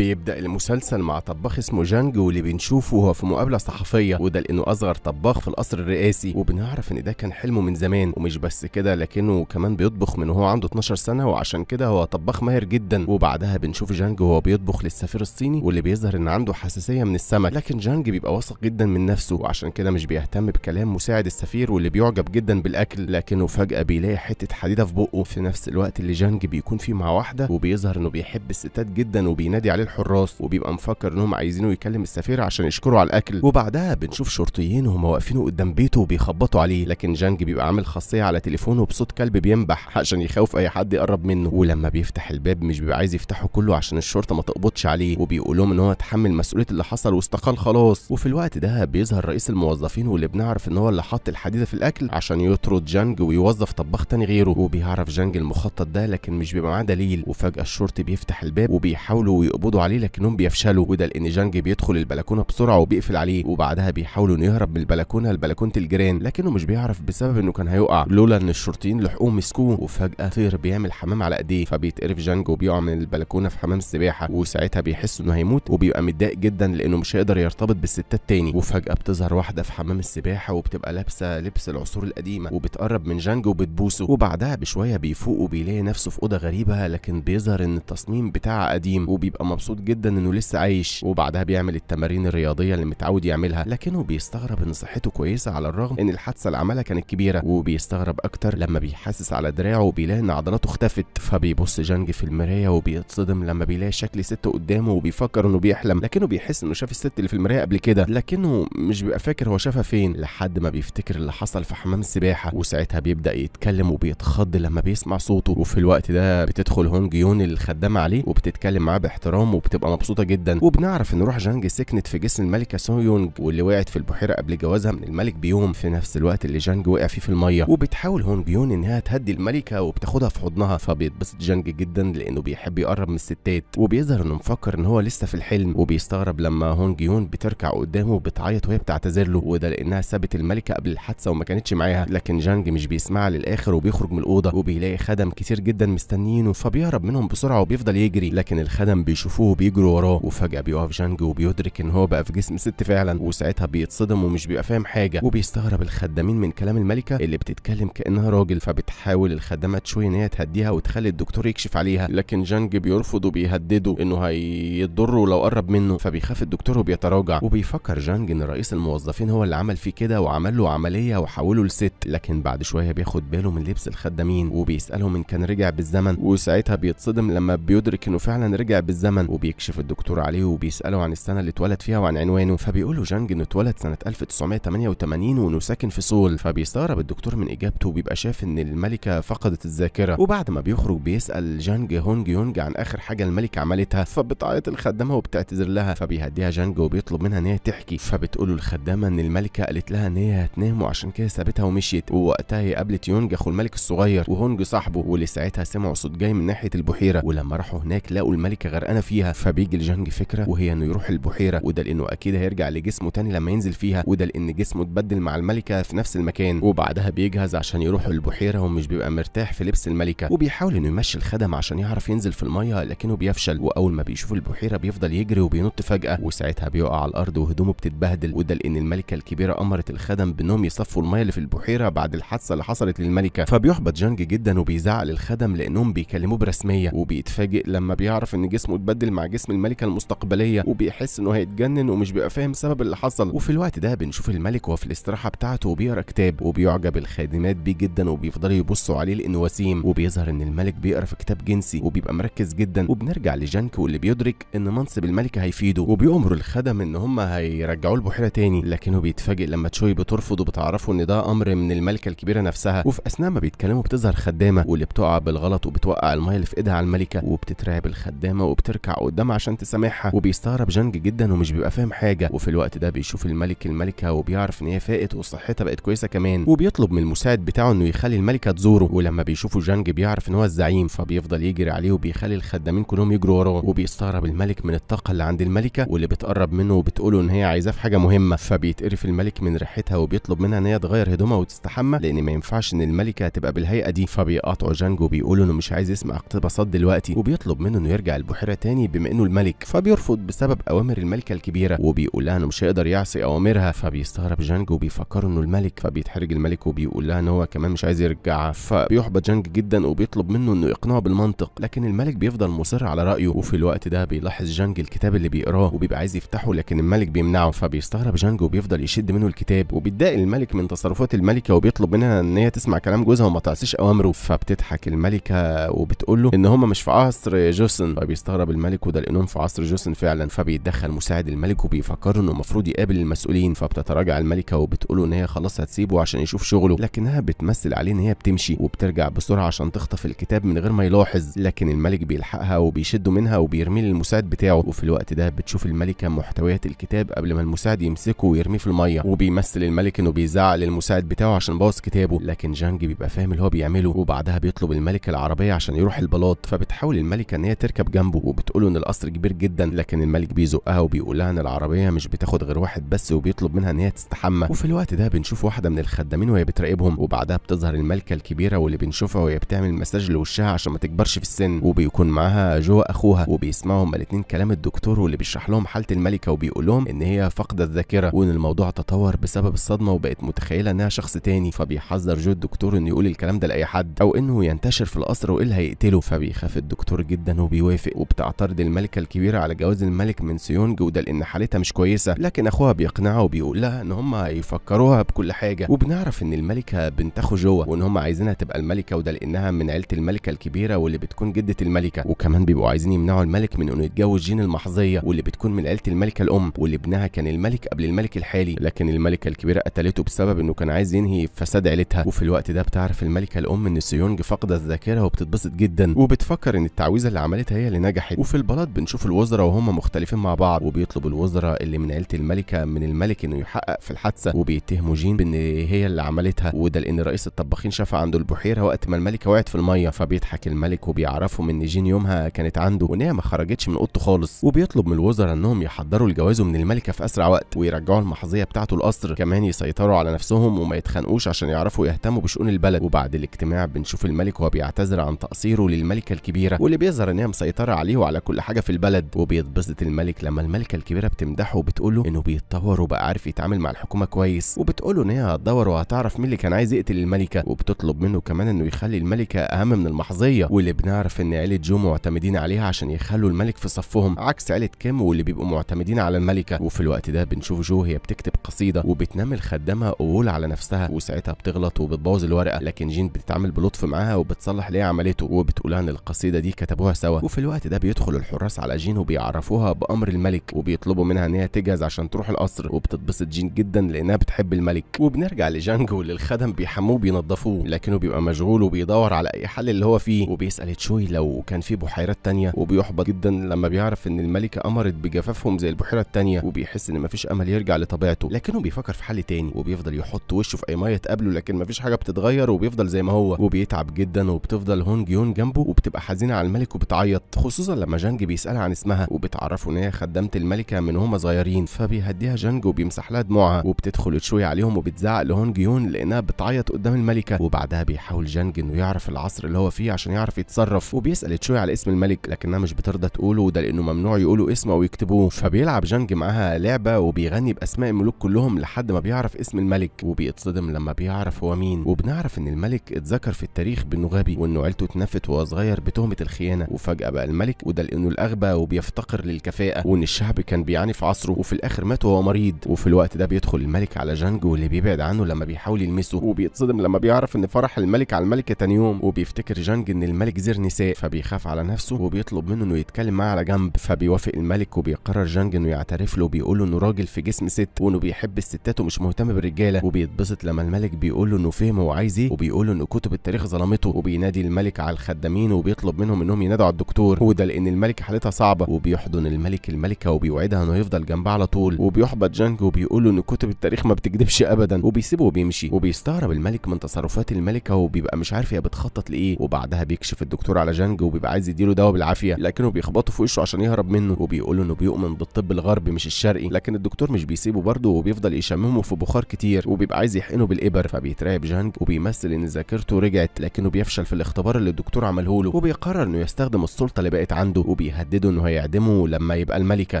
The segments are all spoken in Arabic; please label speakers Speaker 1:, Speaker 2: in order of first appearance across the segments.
Speaker 1: بيبدأ المسلسل مع طباخ اسمه جانج واللي بنشوفه هو في مقابلة صحفية وده لأنه أصغر طباخ في القصر الرئاسي وبنعرف إن ده كان حلمه من زمان ومش بس كده لكنه كمان بيطبخ من وهو عنده 12 سنة وعشان كده هو طباخ ماهر جدا وبعدها بنشوف جانج وهو بيطبخ للسفير الصيني واللي بيظهر إن عنده حساسية من السمك لكن جانج بيبقى واثق جدا من نفسه وعشان كده مش بيهتم بكلام مساعد السفير واللي بيعجب جدا بالأكل لكنه فجأة بيلاقي حتة حديدة في بقه في نفس الوقت اللي جانج بيكون فيه مع واحدة وبيظهر إنه بيحب الستات جدا وبينادي عليه الحراس وبيبقى مفكر انهم عايزينه يكلم السفير عشان يشكره على الاكل وبعدها بنشوف شرطيين وهم واقفين قدام بيته وبيخبطوا عليه لكن جانج بيبقى عامل خاصيه على تليفونه بصوت كلب بينبح عشان يخوف اي حد يقرب منه ولما بيفتح الباب مش بيبقى عايز يفتحه كله عشان الشرطه ما تقبضش عليه وبيقول لهم ان هو اتحمل مسؤوليه اللي حصل واستقال خلاص وفي الوقت ده بيظهر رئيس الموظفين واللي بنعرف ان هو اللي حط الحديده في الاكل عشان يطرد جانج ويوظف طباخ تاني غيره وبيعرف جانج المخطط ده لكن مش بيبقى معاه دليل وفجاه الشرطي بيفتح الباب وبيحاولوا يقبضوا عليه لكنهم بيفشلوا وده لان جانج بيدخل البلكونه بسرعه وبيقفل عليه وبعدها بيحاولوا انه يهرب من البلكونه لبلكونه الجيران لكنه مش بيعرف بسبب انه كان هيقع لولا ان الشرطيين لحقوه مسكوه وفجاه طير بيعمل حمام على ايديه فبيتقرف جانج وبيقع من البلكونه في حمام السباحه وساعتها بيحس انه هيموت وبيبقى متضايق جدا لانه مش هيقدر يرتبط بالستات تاني وفجاه بتظهر واحده في حمام السباحه وبتبقى لابسه لبس العصور القديمه وبتقرب من جانج وبتبوسه وبعدها بشويه بيفوق وبيلاقي نفسه في اوضه غريبه لكن بيظهر ان التصميم بتاعها قديم وبيبقى مبسوط جدا انه لسه عايش وبعدها بيعمل التمارين الرياضيه اللي متعود يعملها لكنه بيستغرب ان صحته كويسه على الرغم ان الحادثه اللي عملها كانت كبيره وبيستغرب اكتر لما بيحسس على دراعه وبيلاقي ان عضلاته اختفت فبيبص جانج في المرايه وبيتصدم لما بيلاقي شكل ست قدامه وبيفكر انه بيحلم لكنه بيحس انه شاف الست اللي في المرايه قبل كده لكنه مش بيبقى فاكر هو شافها فين لحد ما بيفتكر اللي حصل في حمام السباحه وساعتها بيبدا يتكلم وبيتخض لما بيسمع صوته وفي الوقت ده بتدخل هونج يون الخدامه عليه وبتتكلم معاه باحترام بتقوم وبتبقى مبسوطه جدا وبنعرف ان روح جانج سكنت في جسم الملكه سويونج واللي وقعت في البحيره قبل جوازها من الملك بيوم في نفس الوقت اللي جانج وقع فيه في الميه وبتحاول هونج يون انها تهدي الملكه وبتاخدها في حضنها فبيتبسط جانج جدا لانه بيحب يقرب من الستات وبيظهر انه مفكر ان هو لسه في الحلم وبيستغرب لما هونج جيون بتركع قدامه وبتعيط وهي بتعتذر له وده لانها سابت الملكه قبل الحادثه وما كانتش معاها لكن جانج مش بيسمعها للاخر وبيخرج من الاوضه وبيلاقي خدم كتير جدا مستنيينه فبيهرب منهم بسرعه وبيفضل يجري لكن الخدم بيشوفوه بيشوفوه بيجروا وراه وفجاه بيقف جانجو وبيدرك ان هو بقى في جسم ست فعلا وساعتها بيتصدم ومش بيبقى فاهم حاجه وبيستغرب الخدامين من كلام الملكه اللي بتتكلم كانها راجل فبتحاول الخدامه تشوي ان هي تهديها وتخلي الدكتور يكشف عليها لكن جانج بيرفض وبيهدده انه هيضره لو قرب منه فبيخاف الدكتور وبيتراجع وبيفكر جانج ان رئيس الموظفين هو اللي عمل فيه كده وعمل له عمليه وحوله لست لكن بعد شويه بياخد باله من لبس الخدامين وبيسالهم ان كان رجع بالزمن وساعتها بيتصدم لما بيدرك انه فعلا رجع بالزمن وبيكشف الدكتور عليه وبيسأله عن السنة اللي اتولد فيها وعن عنوانه فبيقول له جانج انه اتولد سنة 1988 وانه ساكن في سول فبيستغرب الدكتور من اجابته وبيبقى شاف ان الملكة فقدت الذاكرة وبعد ما بيخرج بيسأل جانج هونج يونج عن اخر حاجة الملكة عملتها فبتعيط الخدامة وبتعتذر لها فبيهديها جانج وبيطلب منها ان هي تحكي فبتقول الخدامة ان الملكة قالت لها ان هي هتنام وعشان كده سابتها ومشيت ووقتها هي قابلت يونج اخو الملك الصغير وهونج صاحبه واللي ساعتها سمعوا صوت جاي من ناحية البحيرة ولما راحوا هناك لقوا الملكة غرقانة فيها فيها فبيجي لجانج فكره وهي انه يروح البحيره وده لانه اكيد هيرجع لجسمه تاني لما ينزل فيها وده لان جسمه اتبدل مع الملكه في نفس المكان وبعدها بيجهز عشان يروح البحيره ومش بيبقى مرتاح في لبس الملكه وبيحاول انه يمشي الخدم عشان يعرف ينزل في الميه لكنه بيفشل واول ما بيشوف البحيره بيفضل يجري وبينط فجاه وساعتها بيقع على الارض وهدومه بتتبهدل وده لان الملكه الكبيره امرت الخدم بانهم يصفوا الميه اللي في البحيره بعد الحادثه اللي حصلت للملكه فبيحبط جانج جدا وبيزعق للخدم لانهم بيكلموه برسميه وبيتفاجئ لما بيعرف ان جسمه اتبدل بيتعامل مع جسم الملكه المستقبليه وبيحس انه هيتجنن ومش بيبقى فاهم سبب اللي حصل وفي الوقت ده بنشوف الملك وهو في الاستراحه بتاعته وبيقرا كتاب وبيعجب الخادمات بيه جدا وبيفضلوا يبصوا عليه لانه وسيم وبيظهر ان الملك بيقرا في كتاب جنسي وبيبقى مركز جدا وبنرجع لجانك واللي بيدرك ان منصب الملكه هيفيده وبيأمر الخدم ان هم هيرجعوه البحيره تاني لكنه بيتفاجئ لما تشوي بترفض وبتعرفه ان ده امر من الملكه الكبيره نفسها وفي اثناء ما بيتكلموا بتظهر خدامه واللي بتقع بالغلط وبتوقع الميه اللي في ايدها على الملكه وبتترعب الخدامه وبتركع قدام عشان تسامحها وبيستغرب جانج جدا ومش بيبقى فاهم حاجه وفي الوقت ده بيشوف الملك الملكه وبيعرف ان هي فائت وصحتها بقت كويسه كمان وبيطلب من المساعد بتاعه انه يخلي الملكه تزوره ولما بيشوفه جانج بيعرف ان هو الزعيم فبيفضل يجري عليه وبيخلي الخدامين كلهم يجروا وراه وبيستغرب الملك من الطاقه اللي عند الملكه واللي بتقرب منه وبتقوله ان هي عايزاه في حاجه مهمه فبيتقرف الملك من ريحتها وبيطلب منها ان هي تغير هدومها وتستحمى لان ما ينفعش ان الملكه تبقى بالهيئه دي فبيقاطعه جانج وبيقول انه مش عايز يسمع اقتباسات دلوقتي وبيطلب منه انه يرجع البحيره تاني بما انه الملك فبيرفض بسبب اوامر الملكه الكبيره وبيقول لها انه مش هيقدر يعصي اوامرها فبيستغرب جانج وبيفكره انه الملك فبيتحرج الملك وبيقول لها ان هو كمان مش عايز يرجعها فبيحبط جانج جدا وبيطلب منه انه يقنعه بالمنطق لكن الملك بيفضل مصر على رايه وفي الوقت ده بيلاحظ جانج الكتاب اللي بيقراه وبيبقى عايز يفتحه لكن الملك بيمنعه فبيستغرب جانج وبيفضل يشد منه الكتاب وبيتضايق الملك من تصرفات الملكه وبيطلب منها ان هي تسمع كلام جوزها وما تعصيش اوامره فبتضحك الملكه وبتقول له ان هم مش في عصر جوسن فبيستغرب الملك الملك وده لانهم في عصر جوسن فعلا فبيتدخل مساعد الملك وبيفكر انه المفروض يقابل المسؤولين فبتتراجع الملكه وبتقوله ان هي خلاص هتسيبه عشان يشوف شغله لكنها بتمثل عليه ان هي بتمشي وبترجع بسرعه عشان تخطف الكتاب من غير ما يلاحظ لكن الملك بيلحقها وبيشده منها وبيرميه للمساعد بتاعه وفي الوقت ده بتشوف الملكه محتويات الكتاب قبل ما المساعد يمسكه ويرميه في الميه وبيمثل الملك انه بيزعق للمساعد بتاعه عشان بوظ كتابه لكن جانج بيبقى فاهم اللي هو بيعمله وبعدها بيطلب الملكه العربيه عشان يروح البلاط فبتحاول الملكه ان هي تركب جنبه وبتقول بيقولوا ان القصر كبير جدا لكن الملك بيزقها وبيقول لها ان العربيه مش بتاخد غير واحد بس وبيطلب منها ان هي تستحمى وفي الوقت ده بنشوف واحده من الخدامين وهي بتراقبهم وبعدها بتظهر الملكه الكبيره واللي بنشوفها وهي بتعمل مساج لوشها عشان ما تكبرش في السن وبيكون معاها جو اخوها وبيسمعوا هما الاثنين كلام الدكتور واللي بيشرح لهم حاله الملكه وبيقول لهم ان هي فاقده الذاكره وان الموضوع تطور بسبب الصدمه وبقت متخيله انها شخص تاني فبيحذر جو الدكتور انه يقول الكلام ده لاي حد او انه ينتشر في القصر وايه اللي هيقتله فبيخاف الدكتور جدا وبيوافق وبتعترض بيعترض الملكة الكبيرة على جواز الملك من سيونج وده لأن حالتها مش كويسة لكن أخوها بيقنعها وبيقول لها إن هم يفكروها بكل حاجة وبنعرف إن الملكة بنت أخو جوا وإن هم عايزينها تبقى الملكة وده لأنها من عيلة الملكة الكبيرة واللي بتكون جدة الملكة وكمان بيبقوا عايزين يمنعوا الملك من إنه يتجوز جين المحظية واللي بتكون من عيلة الملكة الأم واللي ابنها كان الملك قبل الملك الحالي لكن الملكة الكبيرة قتلته بسبب إنه كان عايز ينهي فساد عيلتها وفي الوقت ده بتعرف الملكة الأم إن سيونج فاقدة الذاكرة وبتتبسط جدا وبتفكر إن التعويذة اللي عملتها هي اللي نجحت وفي البلاط بنشوف الوزراء وهم مختلفين مع بعض وبيطلب الوزراء اللي من عيله الملكه من الملك انه يحقق في الحادثه وبيتهموا جين بان هي اللي عملتها وده لان رئيس الطباخين شاف عنده البحيره وقت ما الملكه وقعت في الميه فبيضحك الملك وبيعرفهم ان جين يومها كانت عنده وان هي ما خرجتش من اوضته خالص وبيطلب من الوزراء انهم يحضروا الجواز من الملكه في اسرع وقت ويرجعوا المحظيه بتاعته القصر كمان يسيطروا على نفسهم وما يتخانقوش عشان يعرفوا يهتموا بشؤون البلد وبعد الاجتماع بنشوف الملك وهو بيعتذر عن تقصيره للملكه الكبيره واللي بيظهر ان هي مسيطره عليه وعلى كل كل حاجه في البلد وبيتبسط الملك لما الملكه الكبيره بتمدحه وبتقوله انه بيتطور وبقى عارف يتعامل مع الحكومه كويس وبتقوله ان هي هتدور وهتعرف مين اللي كان عايز يقتل الملكه وبتطلب منه كمان انه يخلي الملكه اهم من المحظيه واللي بنعرف ان عيله جو معتمدين عليها عشان يخلوا الملك في صفهم عكس عيله كيم واللي بيبقوا معتمدين على الملكه وفي الوقت ده بنشوف جو هي بتكتب قصيده وبتنام الخدامه قول على نفسها وساعتها بتغلط وبتبوظ الورقه لكن جين بتتعامل بلطف معاها وبتصلح ليها عملته وبتقولها ان القصيده دي كتبوها سوا وفي الوقت ده بيدخل الحراس على جين وبيعرفوها بامر الملك وبيطلبوا منها ان هي تجهز عشان تروح القصر وبتتبسط جين جدا لانها بتحب الملك وبنرجع لجانجو للخدم بيحموه بينضفوه لكنه بيبقى مشغول وبيدور على اي حل اللي هو فيه وبيسال تشوي لو كان في بحيرات تانية وبيحبط جدا لما بيعرف ان الملكه امرت بجفافهم زي البحيره التانية وبيحس ان مفيش امل يرجع لطبيعته لكنه بيفكر في حل تاني وبيفضل يحط وشه في اي ميه تقابله لكن مفيش حاجه بتتغير وبيفضل زي ما هو وبيتعب جدا وبتفضل هونج يون جنبه وبتبقى حزينه على الملك وبتعيط خصوصا لما جانجو جانج بيسالها عن اسمها وبتعرفه ان هي خدامه الملكه من هم صغيرين فبيهديها جانج وبيمسح لها دموعها وبتدخل تشوي عليهم وبتزعق لهونج يون لانها بتعيط قدام الملكه وبعدها بيحاول جانج انه يعرف العصر اللي هو فيه عشان يعرف يتصرف وبيسال تشوي على اسم الملك لكنها مش بترضى تقوله وده لانه ممنوع يقولوا اسمه او يكتبوه فبيلعب جانج معاها لعبه وبيغني باسماء الملوك كلهم لحد ما بيعرف اسم الملك وبيتصدم لما بيعرف هو مين وبنعرف ان الملك اتذكر في التاريخ بانه غبي وانه عيلته اتنفت وهو صغير بتهمه الخيانه وفجاه بقى الملك وده انه الاغبى وبيفتقر للكفاءه وان الشعب كان بيعاني في عصره وفي الاخر مات وهو مريض وفي الوقت ده بيدخل الملك على جانجو اللي بيبعد عنه لما بيحاول يلمسه وبيتصدم لما بيعرف ان فرح الملك على الملكه تاني يوم وبيفتكر جانج ان الملك زير نساء فبيخاف على نفسه وبيطلب منه انه يتكلم معاه على جنب فبيوافق الملك وبيقرر جانج انه يعترف له وبيقول له انه راجل في جسم ست وانه بيحب الستات ومش مهتم بالرجاله وبيتبسط لما الملك بيقول له انه فهم هو عايز ايه وبيقول له انه كتب التاريخ ظلمته وبينادي الملك على الخدامين وبيطلب منهم انهم ينادوا على الدكتور وده لان الملك الملكة حالتها صعبة وبيحضن الملك الملكة وبيوعدها انه يفضل جنبها على طول وبيحبط جانج وبيقول له ان كتب التاريخ ما بتكذبش ابدا وبيسيبه وبيمشي وبيستغرب الملك من تصرفات الملكة وبيبقى مش عارف هي بتخطط لايه وبعدها بيكشف الدكتور على جانج وبيبقى عايز يديله دواء بالعافية لكنه بيخبطه في وشه عشان يهرب منه وبيقول له انه بيؤمن بالطب الغربي مش الشرقي لكن الدكتور مش بيسيبه برضه وبيفضل يشممه في بخار كتير وبيبقى عايز يحقنه بالابر فبيتراقب جانج وبيمثل ان ذاكرته رجعت لكنه بيفشل في الاختبار اللي الدكتور عمله له وبيقرر انه يستخدم السلطه اللي بقت عنده وبيهدده انه هيعدمه لما يبقى الملكه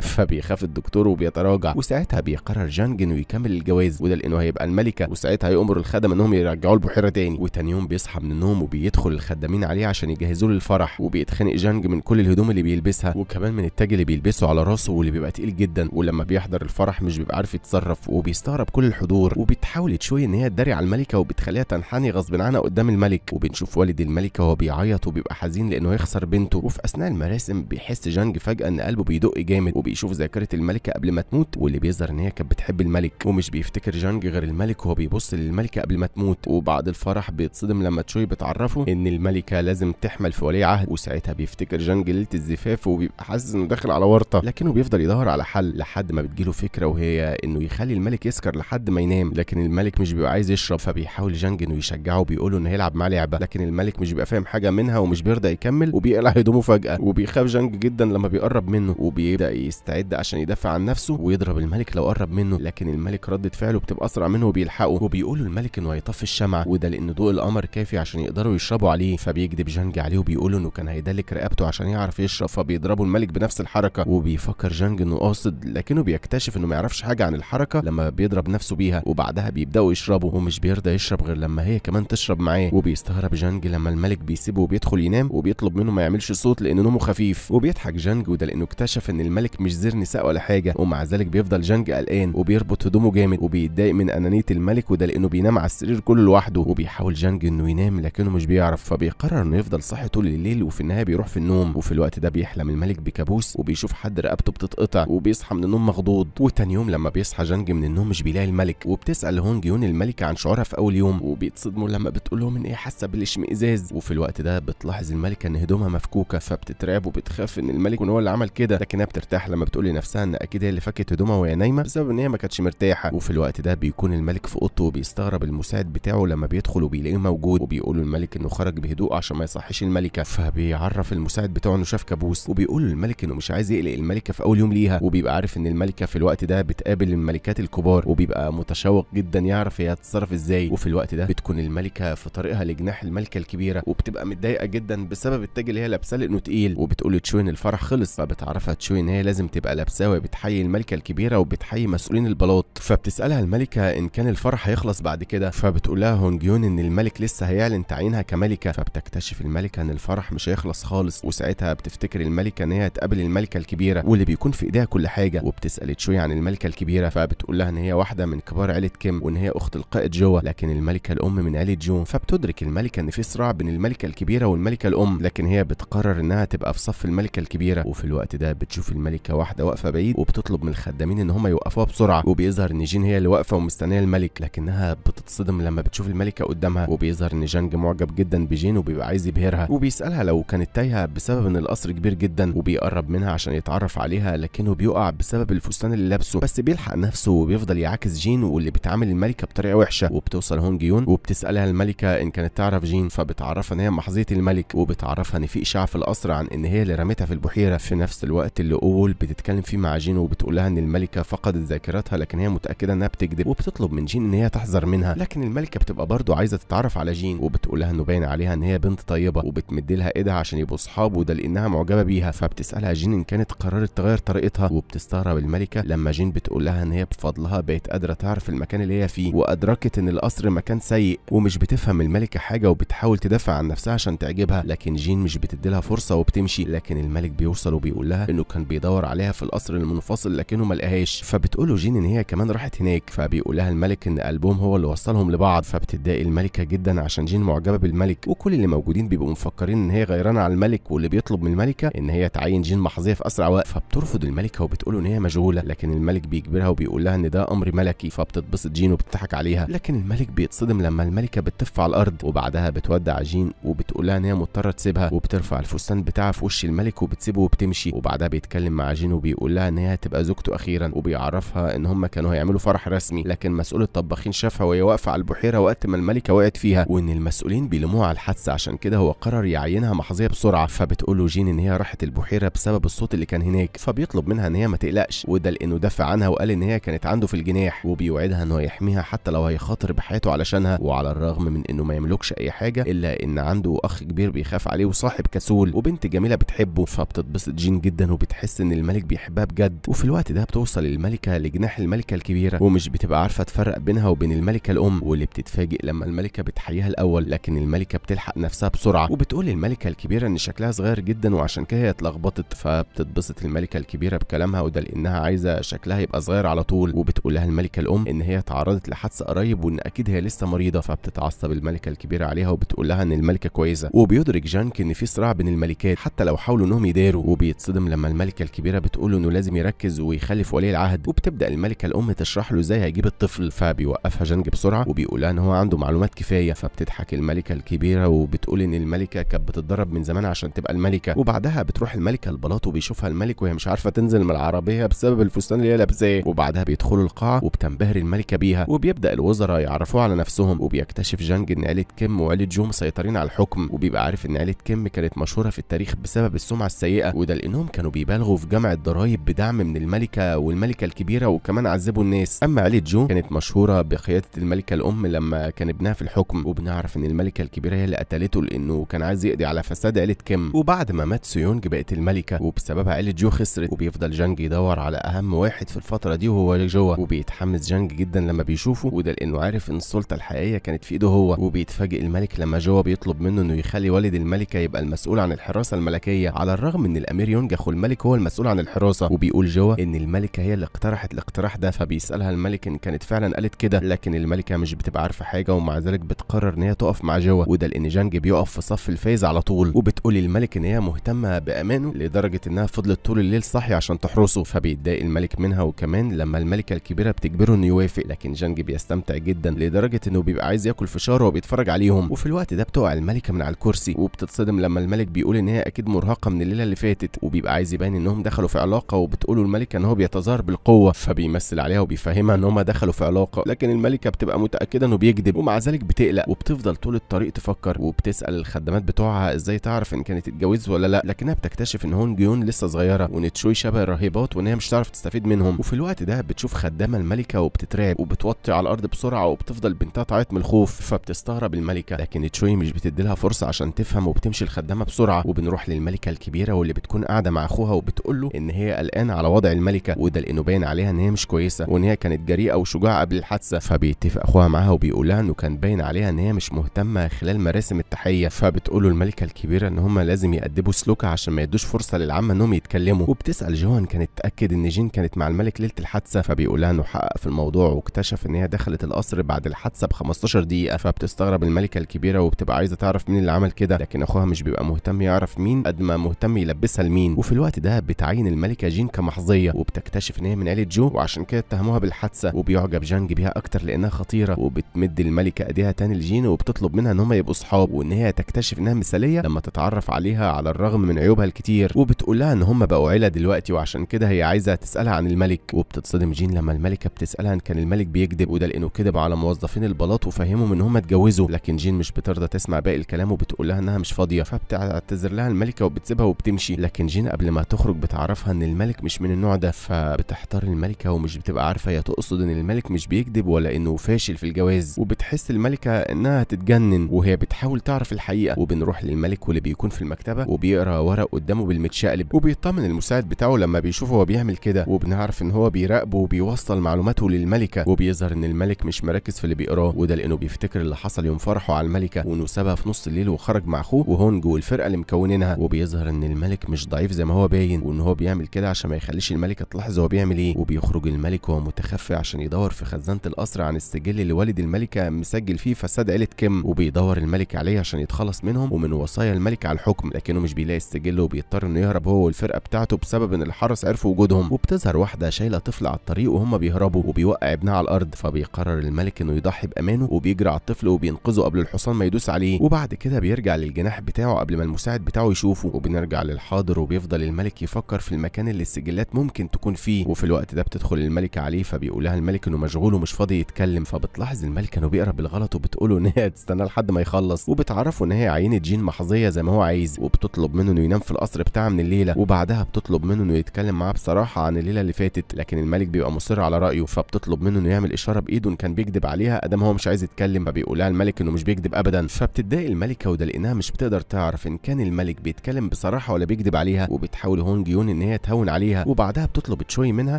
Speaker 1: فبيخاف الدكتور وبيتراجع وساعتها بيقرر جانج انه يكمل الجواز وده لانه هيبقى الملكه وساعتها يامر الخدم انهم يرجعوه البحيره تاني وتاني يوم بيصحى من النوم وبيدخل الخدامين عليه عشان يجهزوا له الفرح وبيتخانق جانج من كل الهدوم اللي بيلبسها وكمان من التاج اللي بيلبسه على راسه واللي بيبقى تقيل جدا ولما بيحضر الفرح مش بيبقى عارف يتصرف وبيستغرب كل الحضور وبتحاول شوي ان هي تداري على الملكه وبتخليها تنحني غصب عنها قدام الملك وبنشوف والد الملكه وهو بيعيط وبيبقى حزين لانه هيخسر بنته وفي اثناء المراسم بيحس جانج فجأة إن قلبه بيدق جامد وبيشوف ذاكرة الملكة قبل ما تموت واللي بيظهر إن هي كانت بتحب الملك ومش بيفتكر جانج غير الملك وهو بيبص للملكة قبل ما تموت وبعد الفرح بيتصدم لما تشوي بتعرفه إن الملكة لازم تحمل في ولي عهد وساعتها بيفتكر جانج ليلة الزفاف وبيبقى حاسس إنه داخل على ورطة لكنه بيفضل يدور على حل لحد ما بتجيله فكرة وهي إنه يخلي الملك يسكر لحد ما ينام لكن الملك مش بيبقى عايز يشرب فبيحاول جانج إنه يشجعه وبيقول له إنه هيلعب معاه لعبة لكن الملك مش بيبقى فاهم حاجة منها ومش بيرضى يكمل وبيقلع هدومه فجأة وبيخاف جانج جدا لما بيقرب منه وبيبدا يستعد عشان يدافع عن نفسه ويضرب الملك لو قرب منه لكن الملك ردة فعله بتبقى اسرع منه وبيلحقه وبيقول له الملك انه هيطفي الشمع وده لان ضوء القمر كافي عشان يقدروا يشربوا عليه فبيكذب جانج عليه وبيقول انه كان هيدلك رقبته عشان يعرف يشرب فبيضربه الملك بنفس الحركة وبيفكر جانج انه قاصد لكنه بيكتشف انه ما يعرفش حاجة عن الحركة لما بيضرب نفسه بيها وبعدها بيبداوا يشربوا ومش بيرضى يشرب غير لما هي كمان تشرب معاه وبيستغرب جانج لما الملك بيسيبه وبيدخل ينام وبيطلب منه ما يعملش صوت لان نومه خفيف بيخاف وبيضحك جانج وده لانه اكتشف ان الملك مش زير نساء ولا حاجه ومع ذلك بيفضل جانج قلقان وبيربط هدومه جامد وبيتضايق من انانيه الملك وده لانه بينام على السرير كله لوحده وبيحاول جانج انه ينام لكنه مش بيعرف فبيقرر انه يفضل صاحي طول الليل وفي النهايه بيروح في النوم وفي الوقت ده بيحلم الملك بكابوس وبيشوف حد رقبته بتتقطع وبيصحى من النوم مخضوض وتاني يوم لما بيصحى جانج من النوم مش بيلاقي الملك وبتسال هونج يون الملكه عن شعورها في اول يوم وبيتصدموا لما بتقول لهم ان هي حاسه بالاشمئزاز وفي الوقت ده بتلاحظ الملكه ان هدومها مفكوكه فبتترعب وبت بتخاف ان الملك وان هو اللي عمل كده لكنها بترتاح لما بتقول لنفسها ان اكيد هي اللي فكت هدومها وهي نايمه بسبب ان هي ما كانتش مرتاحه وفي الوقت ده بيكون الملك في اوضته وبيستغرب المساعد بتاعه لما بيدخل وبيلاقيه موجود وبيقول الملك انه خرج بهدوء عشان ما يصحيش الملكه فبيعرف المساعد بتاعه انه شاف كابوس وبيقول الملك انه مش عايز يقلق الملكه في اول يوم ليها وبيبقى عارف ان الملكه في الوقت ده بتقابل الملكات الكبار وبيبقى متشوق جدا يعرف هي هتتصرف ازاي وفي الوقت ده بتكون الملكه في طريقها لجناح الملكه الكبيره وبتبقى متضايقه جدا بسبب التاج اللي هي لابساه لانه تقيل وبتقول تشوين الفرح خلص فبتعرفها تشوين هي لازم تبقى لابساه وهي بتحيي الملكه الكبيره وبتحيي مسؤولين البلاط فبتسالها الملكه ان كان الفرح هيخلص بعد كده فبتقول لها هونجيون ان الملك لسه هيعلن تعيينها كملكه فبتكتشف الملكه ان الفرح مش هيخلص خالص وساعتها بتفتكر الملكه ان هي هتقابل الملكه الكبيره واللي بيكون في ايديها كل حاجه وبتسال تشوي عن الملكه الكبيره فبتقول لها ان هي واحده من كبار عيله كيم وان هي اخت القائد جوا لكن الملكه الام من عيله جون فبتدرك الملكه ان في صراع بين الملكه الكبيره والملكه الام لكن هي بتقرر انها تبقى في صف الملكه الكبيره وفي الوقت ده بتشوف الملكه واحده واقفه بعيد وبتطلب من الخدامين ان هم يوقفوها بسرعه وبيظهر ان جين هي اللي واقفه ومستنيه الملك لكنها بتتصدم لما بتشوف الملكه قدامها وبيظهر ان جانج معجب جدا بجين وبيبقى عايز يبهرها وبيسالها لو كانت تايهه بسبب ان القصر كبير جدا وبيقرب منها عشان يتعرف عليها لكنه بيقع بسبب الفستان اللي لابسه بس بيلحق نفسه وبيفضل يعاكس جين واللي بتعامل الملكه بطريقه وحشه وبتوصل هونج يون وبتسالها الملكه ان كانت تعرف جين فبتعرفها ان هي محظيه الملك وبتعرفها ان في اشاعه في القصر عن ان هي اللي رميتها في البحيرة في نفس الوقت اللي أول بتتكلم فيه مع جين وبتقول لها إن الملكة فقدت ذاكرتها لكن هي متأكدة إنها بتكذب وبتطلب من جين إن هي تحذر منها لكن الملكة بتبقى برضه عايزة تتعرف على جين وبتقول لها إنه باين عليها إن هي بنت طيبة وبتمد لها إيدها عشان يبقوا أصحاب وده لأنها معجبة بيها فبتسألها جين إن كانت قررت تغير طريقتها وبتستغرب الملكة لما جين بتقول لها إن هي بفضلها بقت قادرة تعرف المكان اللي هي فيه وأدركت إن القصر مكان سيء ومش بتفهم الملكة حاجة وبتحاول تدافع عن نفسها عشان تعجبها لكن جين مش بتدي لها فرصة وبتمشي لكن الملك بيوصل وبيقول لها انه كان بيدور عليها في القصر المنفصل لكنه ما لقاهاش فبتقول له جين ان هي كمان راحت هناك فبيقول لها الملك ان البوم هو اللي وصلهم لبعض فبتضايق الملكه جدا عشان جين معجبه بالملك وكل اللي موجودين بيبقوا مفكرين ان هي غيرانه على الملك واللي بيطلب من الملكه ان هي تعين جين محظيه في اسرع وقت فبترفض الملكه وبتقول ان هي مشغوله لكن الملك بيجبرها وبيقول لها ان ده امر ملكي فبتتبسط جين وبتضحك عليها لكن الملك بيتصدم لما الملكه بتف على الارض وبعدها بتودع جين وبتقول لها ان هي مضطره تسيبها وبترفع الفستان بتاعها في وش الملك وبتسيبه وبتمشي وبعدها بيتكلم مع جين وبيقول لها ان هي هتبقى زوجته اخيرا وبيعرفها ان هم كانوا هيعملوا فرح رسمي لكن مسؤول الطباخين شافها وهي واقفه على البحيره وقت ما الملكه وقعت فيها وان المسؤولين بيلموها على الحادثه عشان كده هو قرر يعينها محظيه بسرعه فبتقول له جين ان هي راحت البحيره بسبب الصوت اللي كان هناك فبيطلب منها ان هي ما تقلقش وده لانه دافع عنها وقال ان هي كانت عنده في الجناح وبيوعدها انه هيحميها حتى لو هيخاطر بحياته علشانها وعلى الرغم من انه ما يملكش اي حاجه الا ان عنده اخ كبير بيخاف عليه وصاحب كسول وبنت جميله بتحب بتحبه فبتتبسط جين جدا وبتحس ان الملك بيحبها بجد وفي الوقت ده بتوصل الملكه لجناح الملكه الكبيره ومش بتبقى عارفه تفرق بينها وبين الملكه الام واللي بتتفاجئ لما الملكه بتحييها الاول لكن الملكه بتلحق نفسها بسرعه وبتقول للملكه الكبيره ان شكلها صغير جدا وعشان كده هي اتلخبطت فبتتبسط الملكه الكبيره بكلامها وده لانها عايزه شكلها يبقى صغير على طول وبتقول لها الملكه الام ان هي تعرضت لحادثه قريب وان اكيد هي لسه مريضه فبتتعصب الملكه الكبيره عليها وبتقول لها ان الملكه كويسه وبيدرك جانك ان في صراع بين الملكات حتى لو بيحاولوا انهم يداروا وبيتصدم لما الملكه الكبيره بتقول انه لازم يركز ويخلف ولي العهد وبتبدا الملكه الام تشرح له ازاي هيجيب الطفل فبيوقفها جنج بسرعه وبيقولها ان هو عنده معلومات كفايه فبتضحك الملكه الكبيره وبتقول ان الملكه كانت بتتدرب من زمان عشان تبقى الملكه وبعدها بتروح الملكه البلاط وبيشوفها الملك وهي مش عارفه تنزل من العربيه بسبب الفستان اللي هي لابساه وبعدها بيدخلوا القاعه وبتنبهر الملكه بيها وبيبدا الوزراء يعرفوها على نفسهم وبيكتشف جانج ان عيله كيم وعيله جو مسيطرين على الحكم وبيبقى عارف ان عيله كيم كانت مشهوره في التاريخ بسبب بالسمعه السيئه وده لانهم كانوا بيبالغوا في جمع الضرايب بدعم من الملكه والملكه الكبيره وكمان عذبوا الناس اما عيله جو كانت مشهوره بقياده الملكه الام لما كان ابنها في الحكم وبنعرف ان الملكه الكبيره هي اللي قتلته لانه كان عايز يقضي على فساد عيله كيم وبعد ما مات سيونج بقت الملكه وبسببها عيله جو خسرت وبيفضل جانج يدور على اهم واحد في الفتره دي وهو جوا وبيتحمس جانج جدا لما بيشوفه وده لانه عارف ان السلطه الحقيقيه كانت في ايده هو وبيتفاجئ الملك لما جوا بيطلب منه انه يخلي والد الملكه يبقى المسؤول عن الحراسه الملكيه على الرغم ان الامير يونج اخو الملك هو المسؤول عن الحراسة وبيقول جوا ان الملكة هي اللي اقترحت الاقتراح ده فبيسألها الملك ان كانت فعلا قالت كده لكن الملكة مش بتبقى عارفة حاجة ومع ذلك بتقرر ان هي تقف مع جوا وده لان جانج بيقف في صف الفايز على طول وبتقول الملك ان هي مهتمة بامانه لدرجة انها فضلت طول الليل صاحية عشان تحرسه فبيتضايق الملك منها وكمان لما الملكة الكبيرة بتجبره انه يوافق لكن جانج بيستمتع جدا لدرجة انه بيبقى عايز ياكل فشار وهو بيتفرج عليهم وفي الوقت ده بتقع الملكة من على الكرسي وبتتصدم لما الملك بيقول ان هي اكيد مرهقة علاقه من الليله اللي فاتت وبيبقى عايز يبان انهم دخلوا في علاقه وبتقولوا الملكه ان هو بيتظاهر بالقوه فبيمثل عليها وبيفهمها ان هم دخلوا في علاقه لكن الملكه بتبقى متاكده انه بيكذب ومع ذلك بتقلق وبتفضل طول الطريق تفكر وبتسال الخدمات بتوعها ازاي تعرف ان كانت اتجوزت ولا لا لكنها بتكتشف ان هون جيون لسه صغيره ونتشوي شبه الرهيبات وان هي مش هتعرف تستفيد منهم وفي الوقت ده بتشوف خدامه الملكه وبتترعب وبتوطي على الارض بسرعه وبتفضل بنتها تعيط من الخوف فبتستغرب الملكه لكن تشوي مش بتدي لها فرصه عشان تفهم وبتمشي الخدامه بسرعه وبنروح للملكه الملكه الكبيره واللي بتكون قاعده مع اخوها وبتقول له ان هي قلقانه على وضع الملكه وده لانه باين عليها ان هي مش كويسه وان هي كانت جريئه وشجاعه قبل الحادثه فبيتفق اخوها معاها وبيقول لها انه كان باين عليها ان هي مش مهتمه خلال مراسم التحيه فبتقول له الملكه الكبيره ان هم لازم يأدبوا سلوكها عشان ما يدوش فرصه للعامه انهم يتكلموا وبتسال جوان كانت تاكد ان جين كانت مع الملك ليله الحادثه فبيقول لها انه حقق في الموضوع واكتشف ان هي دخلت القصر بعد الحادثه ب 15 دقيقه فبتستغرب الملكه الكبيره وبتبقى عايزه تعرف مين اللي عمل كده لكن اخوها مش بيبقى مهتم يعرف مين قد مهتم يلبسها لمين وفي الوقت ده بتعين الملكة جين كمحظية وبتكتشف ان هي من عيلة جو وعشان كده اتهموها بالحادثة وبيعجب جانج بيها اكتر لانها خطيرة وبتمد الملكة ايديها تاني لجين وبتطلب منها ان هم يبقوا صحاب وان هي تكتشف انها مثالية لما تتعرف عليها على الرغم من عيوبها الكتير وبتقول لها ان هم بقوا عيلة دلوقتي وعشان كده هي عايزة تسألها عن الملك وبتتصدم جين لما الملكة بتسألها ان كان الملك بيكذب وده لانه كذب على موظفين البلاط وفهمهم ان هم اتجوزوا لكن جين مش بترضى تسمع باقي الكلام وبتقول لها انها مش فاضية فبتعتذر لها الملكة بتسيبها وبتمشي لكن جين قبل ما تخرج بتعرفها ان الملك مش من النوع ده فبتحتار الملكه ومش بتبقى عارفه هي تقصد ان الملك مش بيكذب ولا انه فاشل في الجواز وبتحس الملكه انها هتتجنن وهي بتحاول تعرف الحقيقه وبنروح للملك واللي بيكون في المكتبه وبيقرا ورق قدامه بالمتشقلب وبيطمن المساعد بتاعه لما بيشوفه هو بيعمل كده وبنعرف ان هو بيراقبه وبيوصل معلوماته للملكه وبيظهر ان الملك مش مركز في اللي بيقراه وده لانه بيفتكر اللي حصل يوم فرحه على الملكه وانه سابها في نص الليل وخرج مع اخوه وهونج والفرقه اللي مكونينها وبيظهر يظهر ان الملك مش ضعيف زي ما هو باين وان هو بيعمل كده عشان ما يخليش الملكه تلاحظ هو بيعمل ايه وبيخرج الملك وهو متخفي عشان يدور في خزانه القصر عن السجل اللي والد الملكه مسجل فيه فساد عيله كيم وبيدور الملك عليه عشان يتخلص منهم ومن وصايا الملك على الحكم لكنه مش بيلاقي السجل وبيضطر انه يهرب هو والفرقه بتاعته بسبب ان الحرس عرفوا وجودهم وبتظهر واحده شايله طفل على الطريق وهم بيهربوا وبيوقع ابنها على الارض فبيقرر الملك انه يضحي بامانه وبيجري على الطفل وبينقذه قبل الحصان ما يدوس عليه وبعد كده بيرجع للجناح بتاعه قبل ما المساعد بتاعه يشوفه وبنرجع للحاضر وبيفضل الملك يفكر في المكان اللي السجلات ممكن تكون فيه وفي الوقت ده بتدخل الملكة عليه فبيقول لها الملك انه مشغول ومش فاضي يتكلم فبتلاحظ الملكة انه بيقرا بالغلط وبتقوله ان هي تستنى لحد ما يخلص وبتعرفه ان هي عينة جين محظية زي ما هو عايز وبتطلب منه انه ينام في القصر بتاعها من الليلة وبعدها بتطلب منه انه يتكلم معاه بصراحة عن الليلة اللي فاتت لكن الملك بيبقى مصر على رأيه فبتطلب منه انه يعمل اشارة بايده ان كان بيكذب عليها ادام هو مش عايز يتكلم فبيقول لها الملك انه مش بيكذب ابدا فبتضايق الملكة وده لانها مش بتقدر تعرف ان كان الملك بيتكلم بصراحه ولا بيكذب عليها وبتحاول هونج يون ان هي تهون عليها وبعدها بتطلب تشوي منها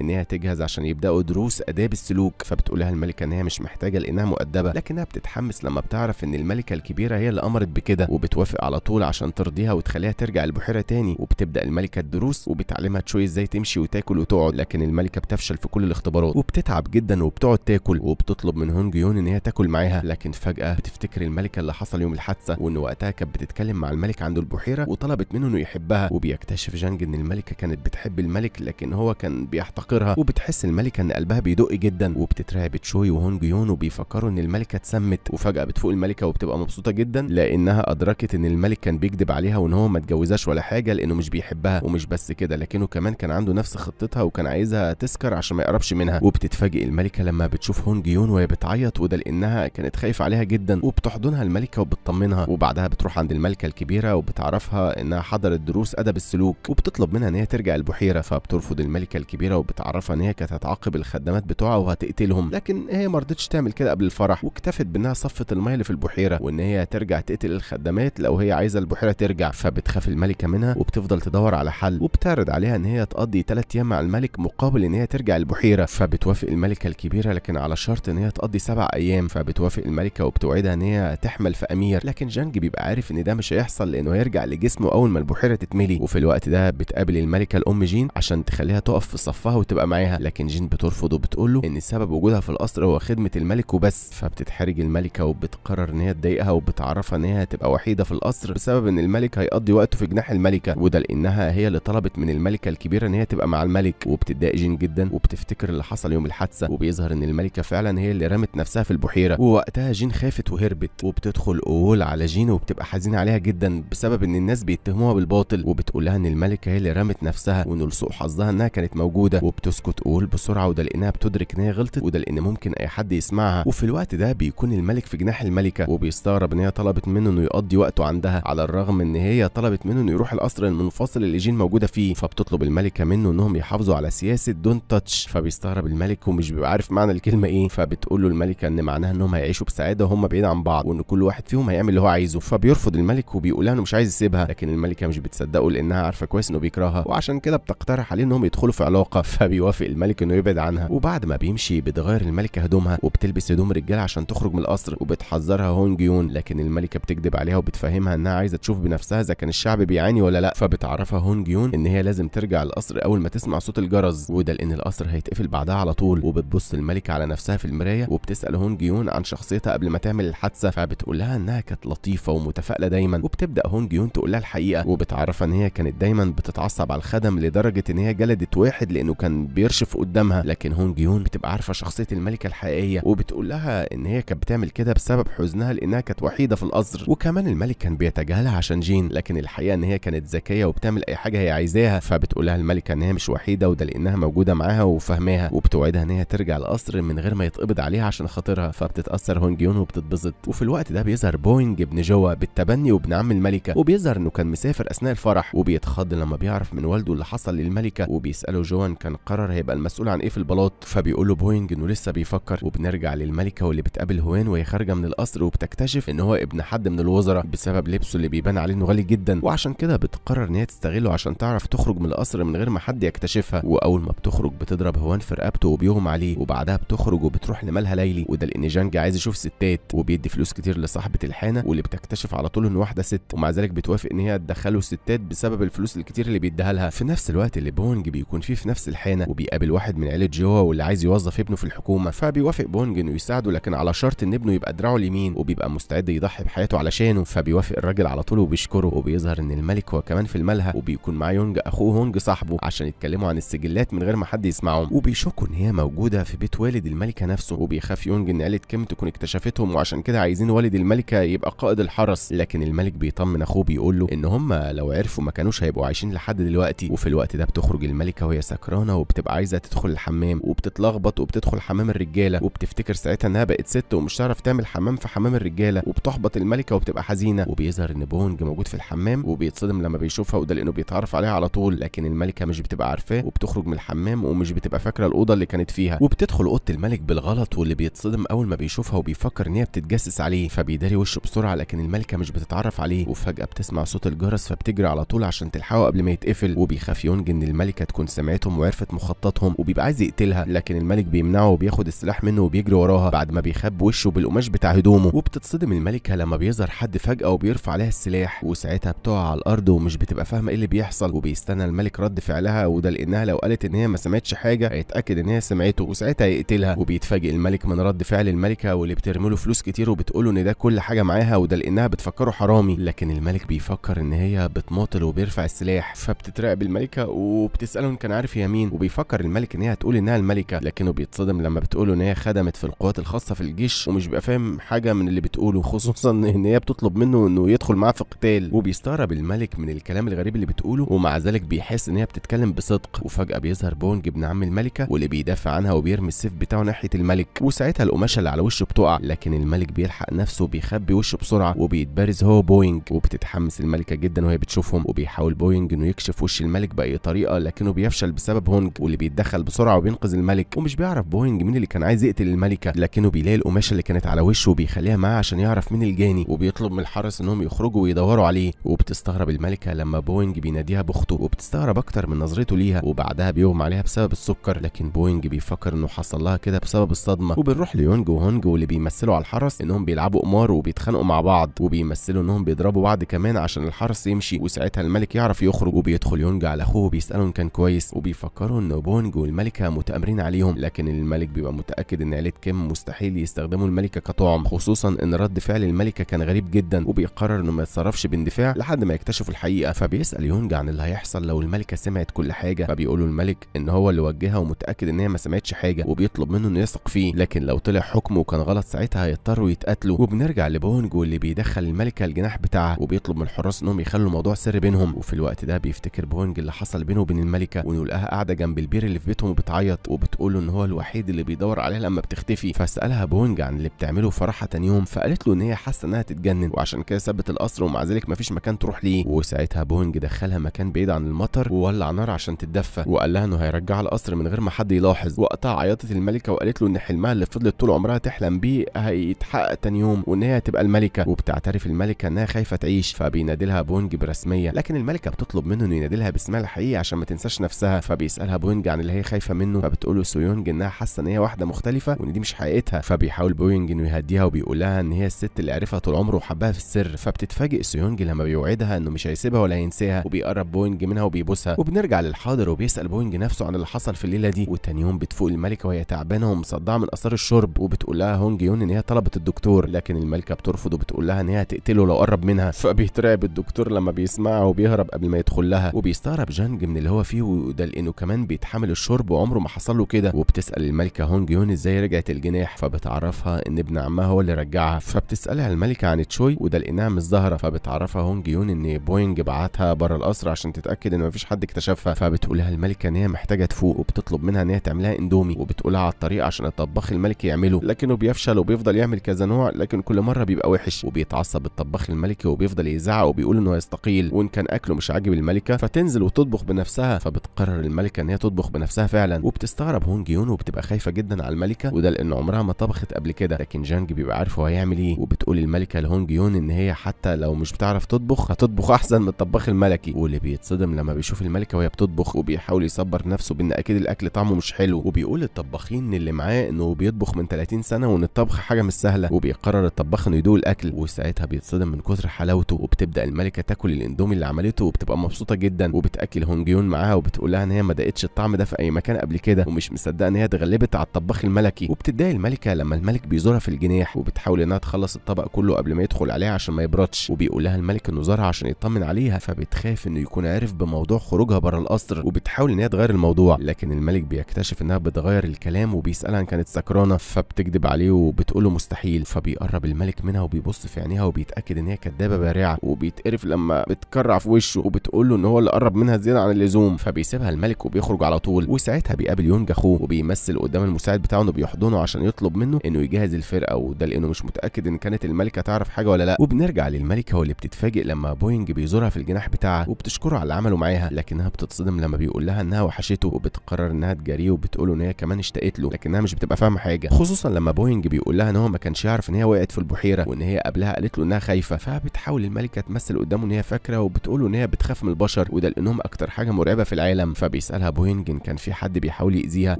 Speaker 1: ان هي تجهز عشان يبداوا دروس اداب السلوك فبتقول لها الملكه ان هي مش محتاجه لانها مؤدبه لكنها بتتحمس لما بتعرف ان الملكه الكبيره هي اللي امرت بكده وبتوافق على طول عشان ترضيها وتخليها ترجع البحيره تاني وبتبدا الملكه الدروس وبتعلمها تشوي ازاي تمشي وتاكل وتقعد لكن الملكه بتفشل في كل الاختبارات وبتتعب جدا وبتقعد تاكل وبتطلب من هونج يون ان هي تاكل معاها لكن فجاه بتفتكر الملكه اللي حصل يوم الحادثه وان وقتها كانت بتتكلم مع الملك عند البحيره وطلبت منه انه يحبها وبيكتشف جانج ان الملكه كانت بتحب الملك لكن هو كان بيحتقرها وبتحس الملكه ان قلبها بيدق جدا وبتترعب تشوي وهونج يون وبيفكروا ان الملكه اتسمت وفجاه بتفوق الملكه وبتبقى مبسوطه جدا لانها ادركت ان الملك كان بيكذب عليها وان هو ما اتجوزهاش ولا حاجه لانه مش بيحبها ومش بس كده لكنه كمان كان عنده نفس خطتها وكان عايزها تسكر عشان ما يقربش منها وبتتفاجئ الملكه لما بتشوف هونج يون وهي بتعيط وده لانها كانت خايفه عليها جدا وبتحضنها الملكه وبتطمنها وبعدها بتروح عند الملكه الكبيره وبتعرفها انها حضرت دروس أدب السلوك وبتطلب منها إن هي ترجع البحيرة فبترفض الملكة الكبيرة وبتعرفها إن هي كانت هتعاقب الخدامات بتوعها وهتقتلهم لكن هي ما رضتش تعمل كده قبل الفرح واكتفت بإنها صفت المية اللي في البحيرة وإن هي ترجع تقتل الخدامات لو هي عايزة البحيرة ترجع فبتخاف الملكة منها وبتفضل تدور على حل وبتعرض عليها إن هي تقضي 3 أيام مع الملك مقابل إن هي ترجع البحيرة فبتوافق الملكة الكبيرة لكن على شرط إن هي تقضي 7 أيام فبتوافق الملكة وبتوعدها إن هي تحمل في أمير لكن جانج بيبقى عارف إن ده مش هيحصل لأنه هيرجع لجسمه أول ما لما البحيره تتملي وفي الوقت ده بتقابل الملكه الام جين عشان تخليها تقف في صفها وتبقى معاها لكن جين بترفض وبتقول له ان سبب وجودها في القصر هو خدمه الملك وبس فبتتحرج الملكه وبتقرر ان هي تضايقها وبتعرفها ان هي هتبقى وحيده في القصر بسبب ان الملك هيقضي وقته في جناح الملكه وده لانها هي اللي طلبت من الملكه الكبيره ان هي تبقى مع الملك وبتضايق جين جدا وبتفتكر اللي حصل يوم الحادثه وبيظهر ان الملكه فعلا هي اللي رمت نفسها في البحيره ووقتها جين خافت وهربت وبتدخل اول على جين وبتبقى حزينه عليها جدا بسبب ان الناس بيتهموها بتتهمها بالباطل وبتقولها ان الملكه هي اللي رمت نفسها وان لسوء حظها انها كانت موجوده وبتسكت قول بسرعه وده لانها بتدرك ان هي غلطت وده لان ممكن اي حد يسمعها وفي الوقت ده بيكون الملك في جناح الملكه وبيستغرب ان هي طلبت منه انه يقضي وقته عندها على الرغم ان هي طلبت منه انه يروح القصر المنفصل اللي جين موجوده فيه فبتطلب الملكه منه انهم يحافظوا على سياسه دون تاتش فبيستغرب الملك ومش بيبقى عارف معنى الكلمه ايه فبتقول له الملكه ان معناها انهم هيعيشوا بسعاده وهم بعيد عن بعض وان كل واحد فيهم هيعمل اللي هو عايزه فبيرفض الملك وبيقول انه مش عايز يسيبها لكن الملك الملكه مش بتصدقه لانها عارفه كويس انه بيكرهها وعشان كده بتقترح عليه انهم يدخلوا في علاقه فبيوافق الملك انه يبعد عنها وبعد ما بيمشي بتغير الملكه هدومها وبتلبس هدوم رجاله عشان تخرج من القصر وبتحذرها هونج يون لكن الملكه بتكذب عليها وبتفهمها انها عايزه تشوف بنفسها اذا كان الشعب بيعاني ولا لا فبتعرفها هونج يون ان هي لازم ترجع القصر اول ما تسمع صوت الجرس وده لان القصر هيتقفل بعدها على طول وبتبص الملكه على نفسها في المرايه وبتسال هونج يون عن شخصيتها قبل ما تعمل الحادثه فبتقول لها انها كانت لطيفه ومتفائله دايما وبتبدا هونج يون تقول لها الحقيقه الحقيقه وبتعرف ان هي كانت دايما بتتعصب على الخدم لدرجه ان هي جلدت واحد لانه كان بيرشف قدامها لكن هونج يون بتبقى عارفه شخصيه الملكه الحقيقيه وبتقول لها ان هي كانت بتعمل كده بسبب حزنها لانها كانت وحيده في القصر وكمان الملك كان بيتجاهلها عشان جين لكن الحقيقه ان هي كانت ذكيه وبتعمل اي حاجه هي عايزاها فبتقول لها الملكه ان هي مش وحيده وده لانها موجوده معاها وفاهماها وبتوعدها ان هي ترجع القصر من غير ما يتقبض عليها عشان خاطرها فبتتاثر هونج يون وبتتبسط وفي الوقت ده بيظهر بوينج ابن جوا بالتبني وابن عم الملكه وبيظهر انه كان بيسافر أثناء الفرح وبيتخض لما بيعرف من والده اللي حصل للملكة وبيسأله جوان كان قرر هيبقى المسؤول عن إيه في البلاط فبيقول له بوينج إنه لسه بيفكر وبنرجع للملكة واللي بتقابل هوان وهي خارجة من القصر وبتكتشف إن هو ابن حد من الوزراء بسبب لبسه اللي بيبان عليه إنه غالي جدا وعشان كده بتقرر إن هي تستغله عشان تعرف تخرج من القصر من غير ما حد يكتشفها وأول ما بتخرج بتضرب هوان في رقبته وبيغم عليه وبعدها بتخرج وبتروح لمالها ليلي وده لأن جانج عايز يشوف ستات وبيدي فلوس كتير لصاحبة الحانة واللي بتكتشف على طول إن واحدة ست ومع ذلك بتوافق إن هي بيدخله الستات بسبب الفلوس الكتير اللي بيديها لها في نفس الوقت اللي بونج بيكون فيه في نفس الحانه وبيقابل واحد من عيله جوا واللي عايز يوظف ابنه في الحكومه فبيوافق بونج انه يساعده لكن على شرط ان ابنه يبقى دراعه اليمين وبيبقى مستعد يضحي بحياته علشانه فبيوافق الراجل على طول وبيشكره وبيظهر ان الملك هو كمان في الملهى وبيكون معاه يونج اخوه هونج صاحبه عشان يتكلموا عن السجلات من غير ما حد يسمعهم وبيشكوا ان هي موجوده في بيت والد الملكه نفسه وبيخاف يونج ان عيله كيم تكون اكتشفتهم وعشان كده عايزين والد الملكه يبقى قائد الحرس لكن الملك بيطمن اخوه بيقول له ان هم هم لو عرفوا ما كانوش هيبقوا عايشين لحد دلوقتي وفي الوقت ده بتخرج الملكه وهي سكرانه وبتبقى عايزه تدخل الحمام وبتتلخبط وبتدخل حمام الرجاله وبتفتكر ساعتها انها بقت ست ومش تعرف تعمل حمام في حمام الرجاله وبتحبط الملكه وبتبقى حزينه وبيظهر ان بونج موجود في الحمام وبيتصدم لما بيشوفها وده لانه بيتعرف عليها على طول لكن الملكه مش بتبقى عارفاه وبتخرج من الحمام ومش بتبقى فاكره الاوضه اللي كانت فيها وبتدخل اوضه الملك بالغلط واللي بيتصدم اول ما بيشوفها وبيفكر ان هي بتتجسس عليه فبيداري وشه بسرعه لكن الملكه مش بتتعرف عليه وفجاه بتسمع صوت الجرس الجرس فبتجري على طول عشان تلحقه قبل ما يتقفل وبيخاف يونج ان الملكه تكون سمعتهم وعرفت مخططهم وبيبقى عايز يقتلها لكن الملك بيمنعه وبياخد السلاح منه وبيجري وراها بعد ما بيخب وشه بالقماش بتاع هدومه وبتتصدم الملكه لما بيظهر حد فجاه وبيرفع عليها السلاح وساعتها بتقع على الارض ومش بتبقى فاهمه ايه اللي بيحصل وبيستنى الملك رد فعلها وده لانها لو قالت ان هي ما سمعتش حاجه هيتاكد ان هي سمعته وساعتها هيقتلها وبيتفاجئ الملك من رد فعل الملكه واللي بترمي له فلوس كتير وبتقول ان ده كل حاجه معاها وده لانها بتفكره حرامي لكن الملك بيفكر ان هي هي بتماطل وبيرفع السلاح فبتتراقب الملكه وبتساله ان كان عارف هي مين وبيفكر الملك ان هي هتقول انها الملكه لكنه بيتصدم لما بتقوله ان هي خدمت في القوات الخاصه في الجيش ومش بيبقى فاهم حاجه من اللي بتقوله خصوصا ان هي بتطلب منه انه يدخل معاها في قتال وبيستغرب الملك من الكلام الغريب اللي بتقوله ومع ذلك بيحس ان هي بتتكلم بصدق وفجاه بيظهر بونج ابن عم الملكه واللي بيدافع عنها وبيرمي السيف بتاعه ناحيه الملك وساعتها القماشه اللي على وشه بتقع لكن الملك بيلحق نفسه وبيخبي وشه بسرعه وبيتبارز هو بوينج وبتتحمس الملكه جدا جدا وهي بتشوفهم وبيحاول بوينج انه يكشف وش الملك باي طريقه لكنه بيفشل بسبب هونج واللي بيتدخل بسرعه وبينقذ الملك ومش بيعرف بوينج مين اللي كان عايز يقتل الملكه لكنه بيلاقي القماشه اللي كانت على وشه وبيخليها معاه عشان يعرف مين الجاني وبيطلب من الحرس انهم يخرجوا ويدوروا عليه وبتستغرب الملكه لما بوينج بيناديها باخته وبتستغرب اكتر من نظرته ليها وبعدها بيغمى عليها بسبب السكر لكن بوينج بيفكر انه حصل لها كده بسبب الصدمه وبنروح ليونج وهونج واللي بيمثلوا على الحرس انهم بيلعبوا قمار وبيتخانقوا مع بعض وبيمثلوا انهم بيضربوا بعض كمان عشان الحرس بس يمشي وساعتها الملك يعرف يخرج وبيدخل يونج على اخوه بيساله ان كان كويس وبيفكروا ان بونج والملكه متامرين عليهم لكن الملك بيبقى متاكد ان عيله كيم مستحيل يستخدموا الملكه كطعم خصوصا ان رد فعل الملكه كان غريب جدا وبيقرر انه ما يتصرفش باندفاع لحد ما يكتشفوا الحقيقه فبيسال يونج عن اللي هيحصل لو الملكه سمعت كل حاجه فبيقولوا الملك ان هو اللي وجهها ومتاكد ان هي ما سمعتش حاجه وبيطلب منه انه يثق فيه لكن لو طلع حكمه وكان غلط ساعتها هيضطروا يتقاتلوا وبنرجع لبونج واللي بيدخل الملكه الجناح بتاعها وبيطلب من الحراس انهم بيخلوا الموضوع سر بينهم وفي الوقت ده بيفتكر بونج اللي حصل بينه وبين الملكه ونلقاها قاعده جنب البير اللي في بيتهم وبتعيط وبتقول له ان هو الوحيد اللي بيدور عليها لما بتختفي فسالها بونج عن اللي بتعمله فرحه تاني يوم فقالت له ان هي حاسه انها تتجنن وعشان كده سابت القصر ومع ذلك مفيش مكان تروح ليه وساعتها بونج دخلها مكان بعيد عن المطر وولع نار عشان تتدفى وقال لها انه هيرجعها القصر من غير ما حد يلاحظ وقتها عيطت الملكه وقالت له ان حلمها اللي فضلت طول عمرها تحلم بيه هيتحقق تاني يوم وان هي هتبقى الملكه وبتعترف الملكه انها خايفه تعيش فبينادلها بونج بوينج برسميه لكن الملكه بتطلب منه انه ينادلها باسمها الحقيقي عشان ما تنساش نفسها فبيسالها بوينج عن اللي هي خايفه منه فبتقول له سويونج انها حاسه ان هي واحده مختلفه وان دي مش حقيقتها فبيحاول بوينج انه يهديها وبيقول لها ان هي الست اللي عرفها طول عمره وحبها في السر فبتتفاجئ سويونج لما بيوعدها انه مش هيسيبها ولا هينساها وبيقرب بوينج منها وبيبوسها وبنرجع للحاضر وبيسال بوينج نفسه عن اللي حصل في الليله دي وتاني يوم بتفوق الملكه وهي تعبانه ومصدعه من اثار الشرب وبتقول لها هونج يون ان هي طلبت الدكتور لكن الملكه بترفض وبتقول لها ان هي هتقتله لو قرب منها فبيترعب الدكتور الدكتور لما بيسمعها وبيهرب قبل ما يدخل لها وبيستغرب جانج من اللي هو فيه وده لانه كمان بيتحمل الشرب وعمره ما حصل له كده وبتسال الملكه هونج يون ازاي رجعت الجناح فبتعرفها ان ابن عمها هو اللي رجعها فبتسالها الملكه عن تشوي وده لانها مش ظاهره فبتعرفها هونج يون ان بوينج بعتها بره القصر عشان تتاكد ان مفيش حد اكتشفها فبتقولها الملكه ان هي محتاجه تفوق وبتطلب منها ان هي تعملها اندومي وبتقولها على الطريق عشان الطباخ الملكي يعمله لكنه بيفشل وبيفضل يعمل كذا نوع لكن كل مره بيبقى وحش وبيتعصب الطباخ الملكي وبيفضل يزعق وبيقول انه ويستقيل وان كان اكله مش عاجب الملكه فتنزل وتطبخ بنفسها فبتقرر الملكه ان هي تطبخ بنفسها فعلا وبتستغرب هونج يون وبتبقى خايفه جدا على الملكه وده لان عمرها ما طبخت قبل كده لكن جانج بيبقى عارف هو هيعمل ايه وبتقول الملكه لهونج يون ان هي حتى لو مش بتعرف تطبخ هتطبخ احسن من الطباخ الملكي واللي بيتصدم لما بيشوف الملكه وهي بتطبخ وبيحاول يصبر نفسه بان اكيد الاكل طعمه مش حلو وبيقول الطباخين اللي معاه انه بيطبخ من 30 سنه وان الطبخ حاجه مش سهله وبيقرر الطباخ انه يدوق الاكل وساعتها بيتصدم من كثر حلاوته وبتبدا الملكه بتاكل الاندومي اللي عملته وبتبقى مبسوطه جدا وبتاكل هونجيون معاها وبتقول لها ان هي ما دقتش الطعم ده في اي مكان قبل كده ومش مصدقه ان هي اتغلبت على الطباخ الملكي وبتضايق الملكه لما الملك بيزورها في الجناح وبتحاول انها تخلص الطبق كله قبل ما يدخل عليها عشان ما يبردش وبيقول لها الملك انه زارها عشان يطمن عليها فبتخاف انه يكون عارف بموضوع خروجها بره القصر وبتحاول ان هي تغير الموضوع لكن الملك بيكتشف انها بتغير الكلام وبيسالها ان كانت سكرانه فبتكذب عليه وبتقول له مستحيل فبيقرب الملك منها وبيبص في عينيها وبيتاكد ان هي كدابه بارعه وبيتقرف لما بتكرع في وشه وبتقول له ان هو اللي قرب منها زياده عن اللزوم فبيسيبها الملك وبيخرج على طول وساعتها بيقابل يونج اخوه وبيمثل قدام المساعد بتاعه انه بيحضنه عشان يطلب منه انه يجهز الفرقه وده لانه مش متاكد ان كانت الملكه تعرف حاجه ولا لا وبنرجع للملكه واللي بتتفاجئ لما بوينج بيزورها في الجناح بتاعها وبتشكره على اللي عمله معاها لكنها بتتصدم لما بيقول لها انها وحشته وبتقرر انها تجاريه وبتقول ان هي كمان اشتقت له لكنها مش بتبقى فاهمه حاجه خصوصا لما بوينج بيقول لها ان هو ما كانش يعرف ان هي وقعت في البحيره وان هي قبلها قالت له انها خايفه فبتحاول الملكه تمثل قدامه ان هي فاكره وبتقوله ان هي بتخاف من البشر وده لانهم اكتر حاجه مرعبه في العالم فبيسالها بوينج ان كان في حد بيحاول ياذيها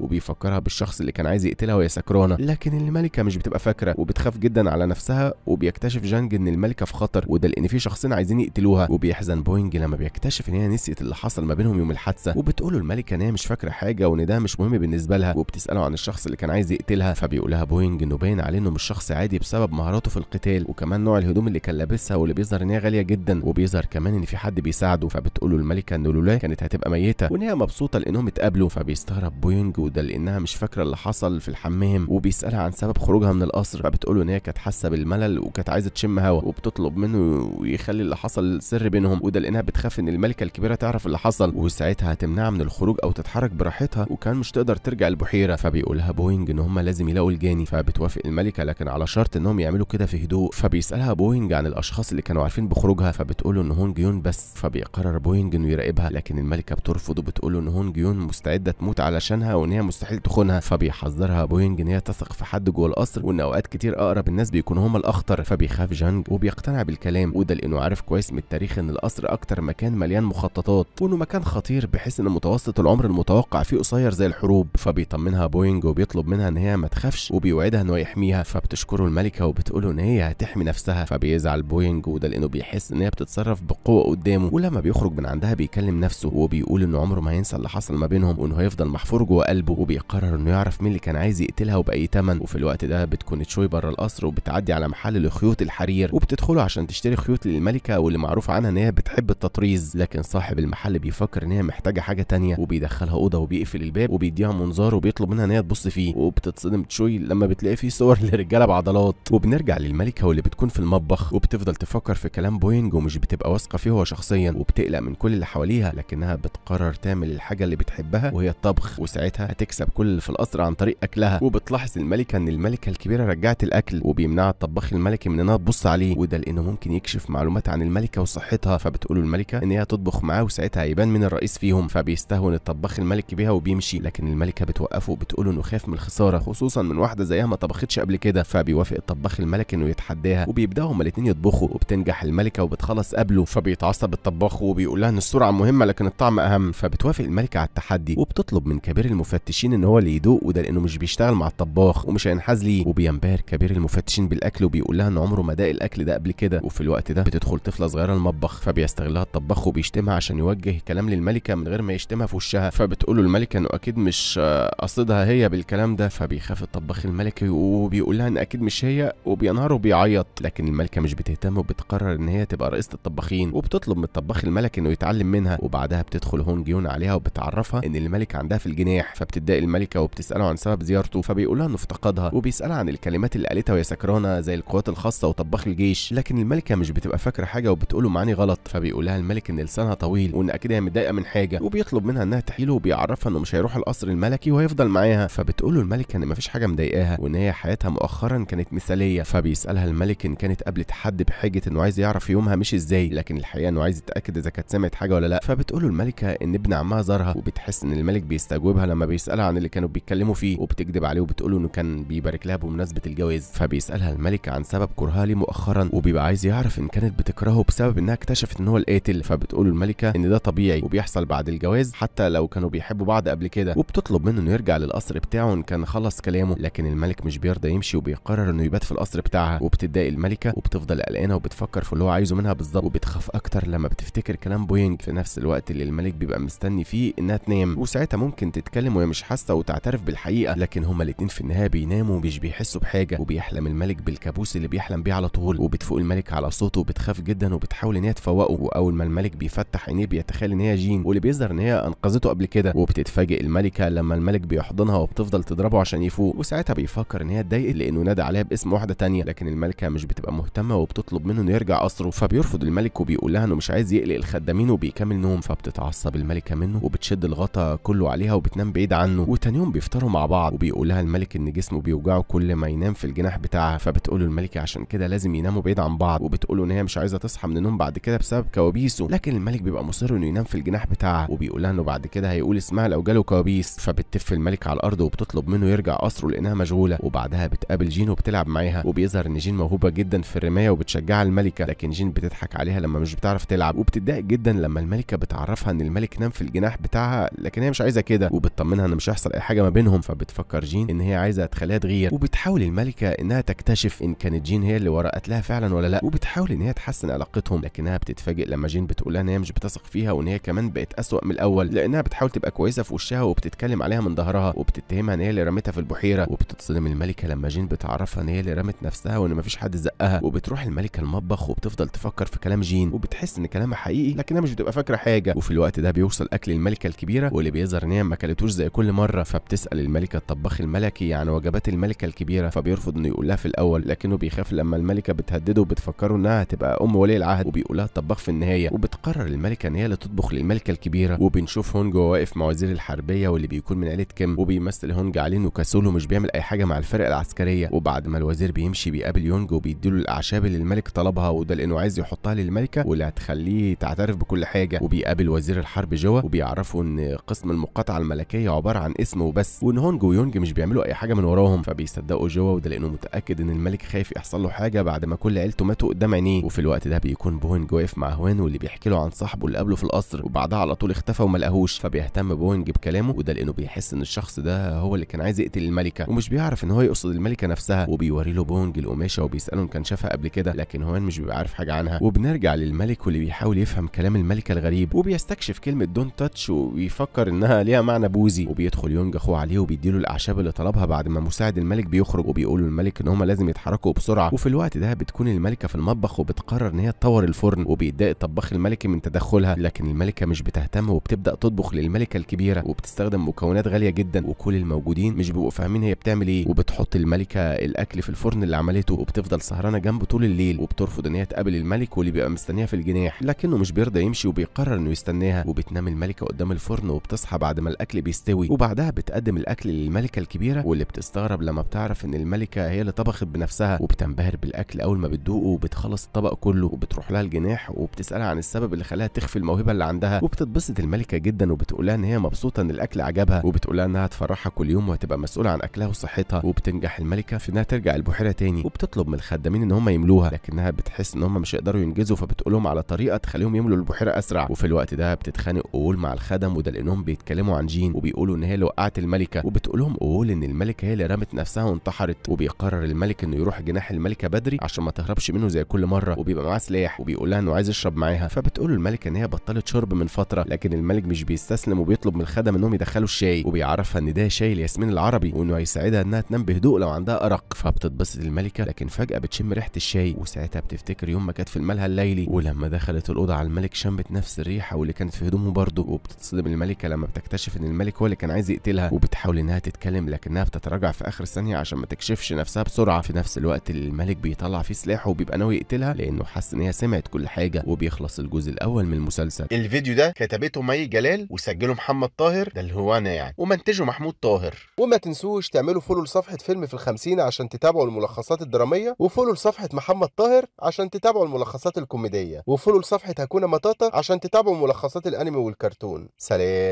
Speaker 1: وبيفكرها بالشخص اللي كان عايز يقتلها وهي سكرانه لكن الملكه مش بتبقى فاكره وبتخاف جدا على نفسها وبيكتشف جانج ان الملكه في خطر وده لان في شخصين عايزين يقتلوها وبيحزن بوينج لما بيكتشف ان هي نسيت اللي حصل ما بينهم يوم الحادثه وبتقوله الملكه ان هي مش فاكره حاجه وان ده مش مهم بالنسبه لها وبتساله عن الشخص اللي كان عايز يقتلها فبيقولها بوينج انه باين عليه انه مش شخص عادي بسبب مهاراته في القتال وكمان نوع الهدوم اللي كان لابسها واللي بيظهر ان هي غاليه جدا وبيظهر كمان ان في حد بيساعده فبتقول له الملكه ان لولا كانت هتبقى ميته وان هي مبسوطه لانهم اتقابلوا فبيستغرب بوينج وده لانها مش فاكره اللي حصل في الحمام وبيسالها عن سبب خروجها من القصر فبتقول له ان هي كانت حاسه بالملل وكانت عايزه تشم هوا وبتطلب منه يخلي اللي حصل سر بينهم وده لانها بتخاف ان الملكه الكبيره تعرف اللي حصل وساعتها هتمنعها من الخروج او تتحرك براحتها وكان مش تقدر ترجع البحيره فبيقولها بوينج ان هم لازم يلاقوا الجاني فبتوافق الملكه لكن على شرط انهم يعملوا كده في هدوء فبيسالها بوينج عن الاشخاص اللي كانوا عارفين بخروجها فبت بتقوله ان هونج يون بس فبيقرر بوينج انه يراقبها لكن الملكه بترفض وبتقوله ان هونج يون مستعده تموت علشانها وان هي مستحيل تخونها فبيحذرها بوينج ان هي تثق في حد جوه القصر وان اوقات كتير اقرب الناس بيكونوا هم الاخطر فبيخاف جانج وبيقتنع بالكلام وده لانه عارف كويس من التاريخ ان القصر اكتر مكان مليان مخططات وانه مكان خطير بحيث ان متوسط العمر المتوقع فيه قصير زي الحروب فبيطمنها بوينج وبيطلب منها ان هي ما تخافش وبيوعدها انه يحميها فبتشكره الملكه وبتقوله ان هي هتحمي نفسها فبيزعل بوينج وده لانه بيحس ان هي بتتصرف بقوه قدامه ولما بيخرج من عندها بيكلم نفسه وبيقول انه عمره ما هينسى اللي حصل ما بينهم وانه هيفضل محفور جوه قلبه وبيقرر انه يعرف مين اللي كان عايز يقتلها وباي ثمن وفي الوقت ده بتكون تشوي بره القصر وبتعدي على محل لخيوط الحرير وبتدخله عشان تشتري خيوط للملكه واللي معروف عنها ان هي بتحب التطريز لكن صاحب المحل بيفكر ان هي محتاجه حاجه تانية وبيدخلها اوضه وبيقفل الباب وبيديها منظار وبيطلب منها ان هي تبص فيه وبتتصدم تشوي لما بتلاقي فيه صور لرجاله بعضلات وبنرجع للملكه واللي بتكون في المطبخ وبتفضل تفكر في كلام بوينج ومش مش بتبقى واثقه فيه هو شخصيا وبتقلق من كل اللي حواليها لكنها بتقرر تعمل الحاجه اللي بتحبها وهي الطبخ وساعتها هتكسب كل اللي في القصر عن طريق اكلها وبتلاحظ الملكه ان الملكه الكبيره رجعت الاكل وبيمنعها الطباخ الملكي من انها تبص عليه وده لانه ممكن يكشف معلومات عن الملكه وصحتها فبتقول الملكه ان هي تطبخ معاه وساعتها هيبان من الرئيس فيهم فبيستهون الطباخ الملكي بيها وبيمشي لكن الملكه بتوقفه وبتقول انه خاف من الخساره خصوصا من واحده زيها ما طبختش قبل كده فبيوافق الطباخ الملكي انه يتحداها وبيبداوا هما الاثنين يطبخوا وبتنجح الملكه وبتخلص الناس قبله فبيتعصب الطباخ وبيقول لها ان السرعه مهمه لكن الطعم اهم فبتوافق الملكه على التحدي وبتطلب من كبير المفتشين ان هو اللي يدوق وده لانه مش بيشتغل مع الطباخ ومش هينحاز ليه وبينبهر كبير المفتشين بالاكل وبيقول لها ان عمره ما داق الاكل ده قبل كده وفي الوقت ده بتدخل طفله صغيره المطبخ فبيستغلها الطباخ وبيشتمها عشان يوجه كلام للملكه من غير ما يشتمها في وشها فبتقول له الملكه انه اكيد مش قصدها هي بالكلام ده فبيخاف الطباخ الملكي وبيقول لها ان اكيد مش هي وبينهار وبيعيط لكن الملكه مش بتهتم وبتقرر ان هي تبقى رئيسه الطباخين وبتطلب من الطباخ الملك انه يتعلم منها وبعدها بتدخل هونج يون عليها وبتعرفها ان الملك عندها في الجناح فبتتضايق الملكه وبتساله عن سبب زيارته فبيقول لها انه افتقدها وبيسالها عن الكلمات اللي قالتها وهي سكرانه زي القوات الخاصه وطباخ الجيش لكن الملكه مش بتبقى فاكره حاجه وبتقوله معاني غلط فبيقول لها الملك ان لسانها طويل وان اكيد هي متضايقه من حاجه وبيطلب منها انها تحيله وبيعرفها انه مش هيروح القصر الملكي وهيفضل معاها فبتقوله الملكه ان مفيش حاجه مضايقاها وان هي حياتها مؤخرا كانت مثاليه فبيسالها الملك ان كانت قابلت حد بحجه انه عايز يعرف يومها مش ازاي لكن الحقيقه انه عايز يتاكد اذا كانت سمعت حاجه ولا لا فبتقول له الملكه ان ابن عمها زارها وبتحس ان الملك بيستجوبها لما بيسالها عن اللي كانوا بيتكلموا فيه وبتكذب عليه وبتقول انه كان بيبارك لها بمناسبه الجواز فبيسالها الملك عن سبب كرهها ليه مؤخرا وبيبقى عايز يعرف ان كانت بتكرهه بسبب انها اكتشفت ان هو القاتل فبتقول الملكه ان ده طبيعي وبيحصل بعد الجواز حتى لو كانوا بيحبوا بعض قبل كده وبتطلب منه انه يرجع للقصر بتاعه ان كان خلص كلامه لكن الملك مش بيرضى يمشي وبيقرر انه يبات في القصر بتاعها وبتضايق الملكه وبتفضل قلقانه وبتفكر في اللي هو عايزه منها بالظبط بتغضب وبتخاف اكتر لما بتفتكر كلام بوينج في نفس الوقت اللي الملك بيبقى مستني فيه انها تنام وساعتها ممكن تتكلم وهي مش حاسه وتعترف بالحقيقه لكن هما الاتنين في النهايه بيناموا ومش بيحسوا بحاجه وبيحلم الملك بالكابوس اللي بيحلم بيه على طول وبتفوق الملك على صوته وبتخاف جدا وبتحاول ان هي تفوقه واول ما الملك بيفتح عينيه بيتخيل ان هي جين واللي بيظهر ان هي انقذته قبل كده وبتتفاجئ الملكه لما الملك بيحضنها وبتفضل تضربه عشان يفوق وساعتها بيفكر ان هي اتضايقت لانه نادى عليها باسم واحده تانية لكن الملكه مش بتبقى مهتمه وبتطلب منه انه يرجع قصره فبيرفض الملك وبيقول لها انه مش عايز يقلق الخدامين وبيكمل نوم فبتتعصب الملكه منه وبتشد الغطا كله عليها وبتنام بعيد عنه وتاني يوم بيفطروا مع بعض وبيقول لها الملك ان جسمه بيوجعه كل ما ينام في الجناح بتاعها فبتقول الملكه عشان كده لازم يناموا بعيد عن بعض وبتقول ان هي مش عايزه تصحى من النوم بعد كده بسبب كوابيسه لكن الملك بيبقى مصر انه ينام في الجناح بتاعها وبيقول لها انه بعد كده هيقول اسمها لو جاله كوابيس فبتف الملك على الارض وبتطلب منه يرجع قصره لانها مشغوله وبعدها بتقابل جين وبتلعب معاها وبيظهر ان جين موهوبه جدا في الرمايه وبتشجعها الملكه لكن جين بتضحك بتضحك عليها لما مش بتعرف تلعب وبتتضايق جدا لما الملكه بتعرفها ان الملك نام في الجناح بتاعها لكن هي مش عايزه كده وبتطمنها ان مش هيحصل اي حاجه ما بينهم فبتفكر جين ان هي عايزه تخليها تغير وبتحاول الملكه انها تكتشف ان كانت جين هي اللي ورقت لها فعلا ولا لا وبتحاول ان هي تحسن علاقتهم لكنها بتتفاجئ لما جين بتقول ان هي مش بتثق فيها وان هي كمان بقت اسوأ من الاول لانها بتحاول تبقى كويسه في وشها وبتتكلم عليها من ظهرها وبتتهمها ان هي اللي رمتها في البحيره وبتتصدم الملكه لما جين بتعرفها ان هي اللي رمت نفسها وان مفيش حد زقها وبتروح الملكه المطبخ وبتفضل تفكر في في كلام جين وبتحس ان كلامها حقيقي لكنها مش بتبقى فاكره حاجه وفي الوقت ده بيوصل اكل الملكه الكبيره واللي بيظهر ان هي ما اكلتوش زي كل مره فبتسال الملكه الطباخ الملكي عن يعني وجبات الملكه الكبيره فبيرفض انه يقولها في الاول لكنه بيخاف لما الملكه بتهدده وبتفكره انها هتبقى ام ولي العهد وبيقولها الطباخ في النهايه وبتقرر الملكه ان هي اللي تطبخ للملكه الكبيره وبنشوف هونج واقف مع وزير الحربيه واللي بيكون من عيله كيم وبيمثل هونج عليه انه كسول ومش بيعمل اي حاجه مع الفرقه العسكريه وبعد ما الوزير بيمشي بيقابل يونج وبيديله الاعشاب اللي الملك طلبها وده لانه عايز يحط يحطها للملكه واللي هتخليه تعترف بكل حاجه وبيقابل وزير الحرب جوا وبيعرفوا ان قسم المقاطعه الملكيه عباره عن اسم وبس وان هونج ويونج مش بيعملوا اي حاجه من وراهم فبيصدقوا جوا وده لانه متاكد ان الملك خايف يحصل له حاجه بعد ما كل عيلته ماتوا قدام عينيه وفي الوقت ده بيكون بوينج واقف مع هوان واللي بيحكي له عن صاحبه اللي قابله في القصر وبعدها على طول اختفى وما لقاهوش فبيهتم بوينج بكلامه وده لانه بيحس ان الشخص ده هو اللي كان عايز يقتل الملكه ومش بيعرف ان هو يقصد الملكه نفسها وبيوري له بونج القماشه وبيساله ان كان شافها قبل كده لكن هوان مش بيبقى عارف حاجه عنها وبنرجع للملك واللي بيحاول يفهم كلام الملكة الغريب وبيستكشف كلمة دون تاتش ويفكر إنها ليها معنى بوزي وبيدخل يونج أخوه عليه وبيديله الأعشاب اللي طلبها بعد ما مساعد الملك بيخرج وبيقولوا الملك إن هما لازم يتحركوا بسرعة وفي الوقت ده بتكون الملكة في المطبخ وبتقرر إن هي تطور الفرن وبيتضايق الطباخ الملكي من تدخلها لكن الملكة مش بتهتم وبتبدأ تطبخ للملكة الكبيرة وبتستخدم مكونات غالية جدا وكل الموجودين مش بيبقوا فاهمين هي بتعمل إيه وبتحط الملكة الأكل في الفرن اللي عملته وبتفضل سهرانة جنبه طول الليل وبترفض إن هي تقابل الملك واللي بيبقى مستنيها في الجناح لكنه مش بيرضى يمشي وبيقرر انه يستناها وبتنام الملكه قدام الفرن وبتصحى بعد ما الاكل بيستوي وبعدها بتقدم الاكل للملكه الكبيره واللي بتستغرب لما بتعرف ان الملكه هي اللي طبخت بنفسها وبتنبهر بالاكل اول ما بتدوقه وبتخلص الطبق كله وبتروح لها الجناح وبتسالها عن السبب اللي خلاها تخفي الموهبه اللي عندها وبتتبسط الملكه جدا وبتقولها ان هي مبسوطه ان الاكل عجبها وبتقولها انها هتفرحها كل يوم وهتبقى مسؤوله عن اكلها وصحتها وبتنجح الملكه في انها ترجع البحيره تاني وبتطلب من الخدامين ان هم يملوها لكنها بتحس ان هم مش هيقدروا بينجزوا فبتقولهم على طريقه تخليهم يملوا البحيره اسرع وفي الوقت ده بتتخانق اول مع الخدم وده لانهم بيتكلموا عن جين وبيقولوا ان هي اللي وقعت الملكه وبتقول لهم اول ان الملكه هي اللي رمت نفسها وانتحرت وبيقرر الملك انه يروح جناح الملكه بدري عشان ما تهربش منه زي كل مره وبيبقى معاه سلاح وبيقول لها انه عايز يشرب معاها فبتقول الملكه ان هي بطلت شرب من فتره لكن الملك مش بيستسلم وبيطلب من الخدم انهم يدخلوا الشاي وبيعرفها ان ده شاي الياسمين العربي وانه هيساعدها انها تنام بهدوء لو عندها ارق فبتتبسط الملكه لكن فجاه بتشم ريحه الشاي وساعتها بتفتكر يوم ما كانت في الملهى الليلي ولما دخلت الأوضة على الملك شمت نفس الريحة واللي كانت في هدومه برضه وبتتصدم الملكة لما بتكتشف إن الملك هو اللي كان عايز يقتلها وبتحاول إنها تتكلم لكنها بتتراجع في آخر ثانية عشان ما تكشفش نفسها بسرعة في نفس الوقت اللي الملك بيطلع فيه سلاحه وبيبقى ناوي يقتلها لأنه حس إن هي سمعت كل حاجة وبيخلص الجزء الأول من المسلسل الفيديو ده كتبته مي جلال وسجله محمد طاهر ده اللي هو أنا يعني ومنتجه محمود طاهر وما تنسوش تعملوا فولو لصفحة فيلم في الخمسين عشان تتابعوا الملخصات الدرامية وفولو لصفحة محمد طاهر عشان تتابعوا الملخصات الكوميدية وفولو لصفحة هاكونا ماتاتا عشان تتابعوا ملخصات الانمي والكرتون سلام